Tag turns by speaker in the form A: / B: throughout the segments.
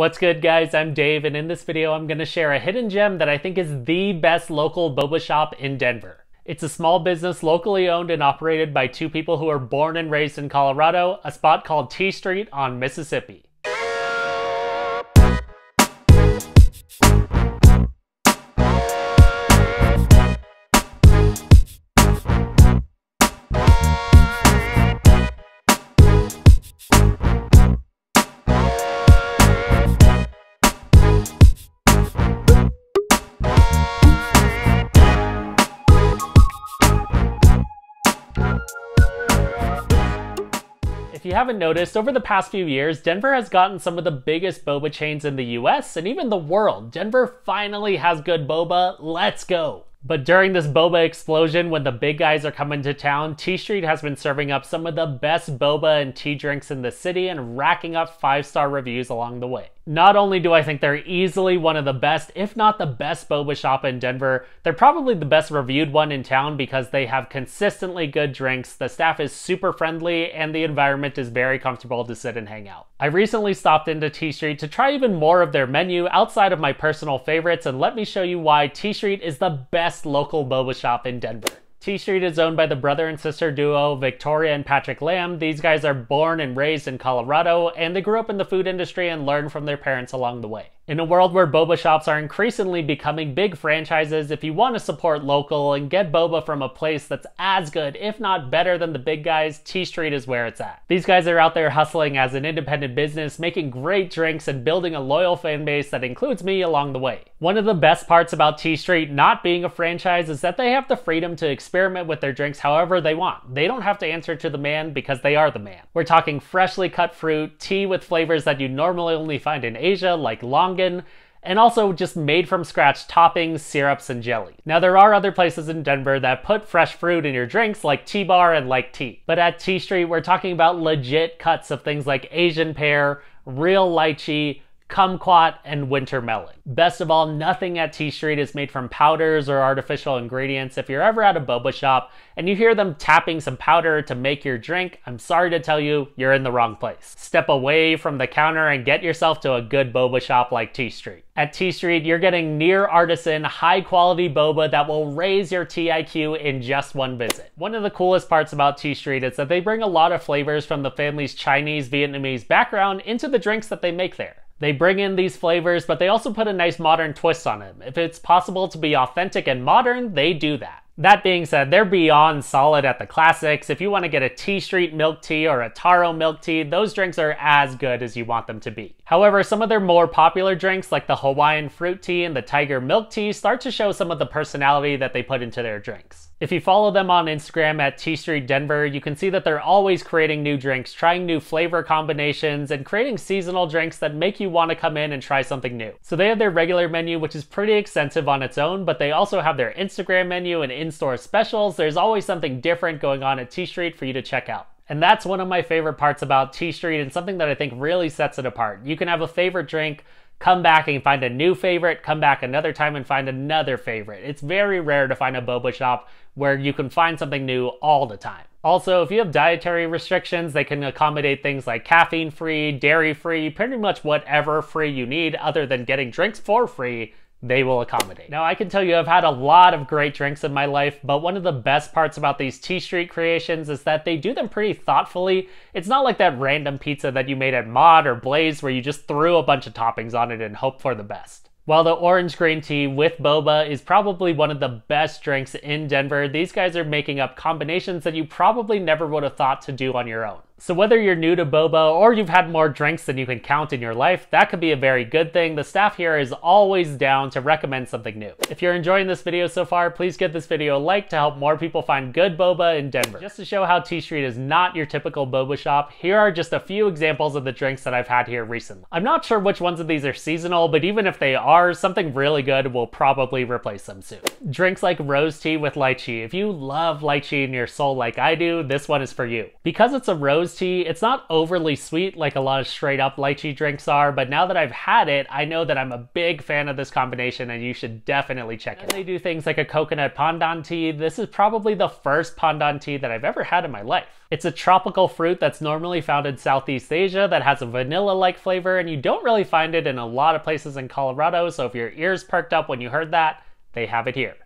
A: What's good guys, I'm Dave and in this video I'm gonna share a hidden gem that I think is the best local boba shop in Denver. It's a small business locally owned and operated by two people who are born and raised in Colorado, a spot called T Street on Mississippi. you haven't noticed, over the past few years, Denver has gotten some of the biggest boba chains in the US and even the world. Denver finally has good boba. Let's go. But during this boba explosion, when the big guys are coming to town, T Street has been serving up some of the best boba and tea drinks in the city and racking up five star reviews along the way. Not only do I think they're easily one of the best, if not the best boba shop in Denver, they're probably the best reviewed one in town because they have consistently good drinks, the staff is super friendly, and the environment is very comfortable to sit and hang out. I recently stopped into T Street to try even more of their menu outside of my personal favorites, and let me show you why T Street is the best local boba shop in Denver. T Street is owned by the brother and sister duo Victoria and Patrick Lamb. These guys are born and raised in Colorado, and they grew up in the food industry and learned from their parents along the way. In a world where boba shops are increasingly becoming big franchises, if you want to support local and get boba from a place that's as good, if not better than the big guys, T Street is where it's at. These guys are out there hustling as an independent business, making great drinks and building a loyal fan base that includes me along the way. One of the best parts about T Street not being a franchise is that they have the freedom to experiment with their drinks however they want. They don't have to answer to the man because they are the man. We're talking freshly cut fruit, tea with flavors that you normally only find in Asia like long and also just made from scratch toppings, syrups, and jelly. Now there are other places in Denver that put fresh fruit in your drinks like Tea Bar and like tea. But at Tea Street, we're talking about legit cuts of things like Asian pear, real lychee, kumquat, and winter melon. Best of all, nothing at T Street is made from powders or artificial ingredients. If you're ever at a boba shop and you hear them tapping some powder to make your drink, I'm sorry to tell you, you're in the wrong place. Step away from the counter and get yourself to a good boba shop like T Street. At T Street, you're getting near artisan, high quality boba that will raise your TIQ in just one visit. One of the coolest parts about T Street is that they bring a lot of flavors from the family's Chinese, Vietnamese background into the drinks that they make there. They bring in these flavors, but they also put a nice modern twist on them. If it's possible to be authentic and modern, they do that. That being said, they're beyond solid at the classics. If you want to get a tea Street milk tea or a Taro milk tea, those drinks are as good as you want them to be. However, some of their more popular drinks, like the Hawaiian fruit tea and the tiger milk tea, start to show some of the personality that they put into their drinks. If you follow them on Instagram at T Street Denver, you can see that they're always creating new drinks, trying new flavor combinations, and creating seasonal drinks that make you want to come in and try something new. So they have their regular menu, which is pretty extensive on its own, but they also have their Instagram menu and in store specials. There's always something different going on at T Street for you to check out. And that's one of my favorite parts about T Street and something that I think really sets it apart. You can have a favorite drink come back and find a new favorite, come back another time and find another favorite. It's very rare to find a boba shop where you can find something new all the time. Also, if you have dietary restrictions, they can accommodate things like caffeine free, dairy free, pretty much whatever free you need other than getting drinks for free they will accommodate. Now, I can tell you I've had a lot of great drinks in my life, but one of the best parts about these T Street creations is that they do them pretty thoughtfully. It's not like that random pizza that you made at Mod or Blaze where you just threw a bunch of toppings on it and hope for the best. While the orange green tea with boba is probably one of the best drinks in Denver, these guys are making up combinations that you probably never would have thought to do on your own. So whether you're new to Bobo or you've had more drinks than you can count in your life, that could be a very good thing. The staff here is always down to recommend something new. If you're enjoying this video so far, please give this video a like to help more people find good boba in Denver. Just to show how T Street is not your typical boba shop, here are just a few examples of the drinks that I've had here recently. I'm not sure which ones of these are seasonal, but even if they are, something really good will probably replace them soon. Drinks like rose tea with lychee. If you love lychee in your soul like I do, this one is for you. Because it's a rose rose tea. It's not overly sweet like a lot of straight up lychee drinks are, but now that I've had it, I know that I'm a big fan of this combination and you should definitely check it. they do things like a coconut pandan tea. This is probably the first pandan tea that I've ever had in my life. It's a tropical fruit that's normally found in Southeast Asia that has a vanilla-like flavor and you don't really find it in a lot of places in Colorado, so if your ears perked up when you heard that, they have it here.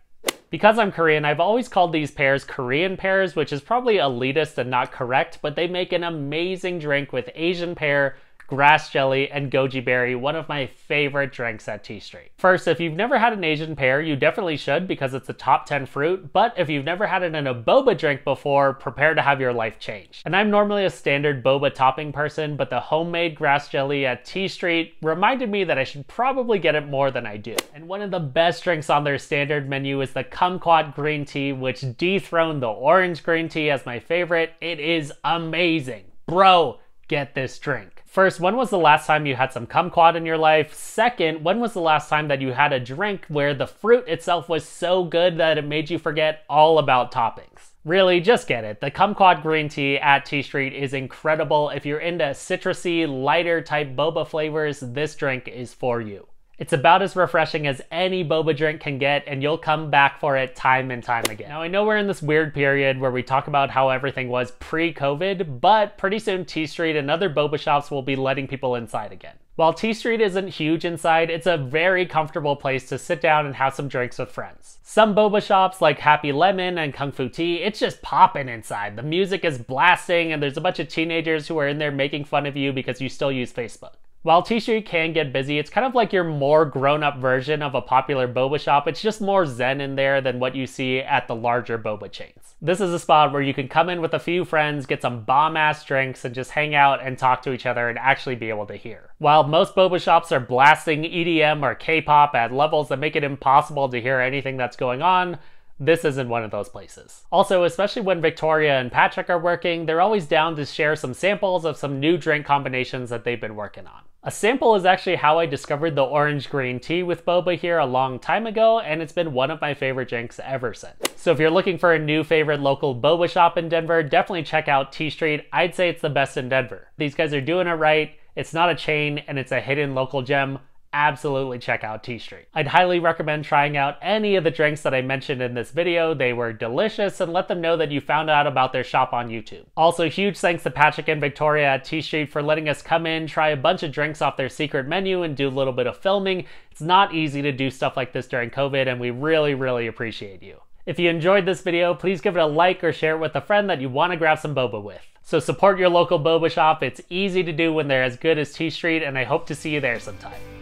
A: Because I'm Korean, I've always called these pears Korean pears, which is probably elitist and not correct, but they make an amazing drink with Asian pear, grass jelly, and goji berry, one of my favorite drinks at Tea Street. First, if you've never had an Asian pear, you definitely should because it's a top 10 fruit, but if you've never had it in a boba drink before, prepare to have your life changed. And I'm normally a standard boba topping person, but the homemade grass jelly at Tea Street reminded me that I should probably get it more than I do. And one of the best drinks on their standard menu is the kumquat green tea, which dethroned the orange green tea as my favorite. It is amazing. Bro, get this drink. First, when was the last time you had some kumquat in your life? Second, when was the last time that you had a drink where the fruit itself was so good that it made you forget all about toppings? Really, just get it. The kumquat green tea at T Street is incredible. If you're into citrusy, lighter type boba flavors, this drink is for you. It's about as refreshing as any boba drink can get, and you'll come back for it time and time again. Now, I know we're in this weird period where we talk about how everything was pre COVID, but pretty soon T Street and other boba shops will be letting people inside again. While T Street isn't huge inside, it's a very comfortable place to sit down and have some drinks with friends. Some boba shops like Happy Lemon and Kung Fu Tea, it's just popping inside. The music is blasting and there's a bunch of teenagers who are in there making fun of you because you still use Facebook. While Tishu can get busy, it's kind of like your more grown-up version of a popular boba shop. It's just more zen in there than what you see at the larger boba chains. This is a spot where you can come in with a few friends, get some bomb-ass drinks, and just hang out and talk to each other and actually be able to hear. While most boba shops are blasting EDM or K-pop at levels that make it impossible to hear anything that's going on, this isn't one of those places. Also, especially when Victoria and Patrick are working, they're always down to share some samples of some new drink combinations that they've been working on. A sample is actually how I discovered the orange green tea with boba here a long time ago, and it's been one of my favorite drinks ever since. So if you're looking for a new favorite local boba shop in Denver, definitely check out T Street. I'd say it's the best in Denver. These guys are doing it right. It's not a chain, and it's a hidden local gem absolutely check out Tea Street. I'd highly recommend trying out any of the drinks that I mentioned in this video. They were delicious and let them know that you found out about their shop on YouTube. Also, huge thanks to Patrick and Victoria at Tea Street for letting us come in, try a bunch of drinks off their secret menu, and do a little bit of filming. It's not easy to do stuff like this during COVID, and we really, really appreciate you. If you enjoyed this video, please give it a like or share it with a friend that you want to grab some boba with. So support your local boba shop. It's easy to do when they're as good as T Street, and I hope to see you there sometime.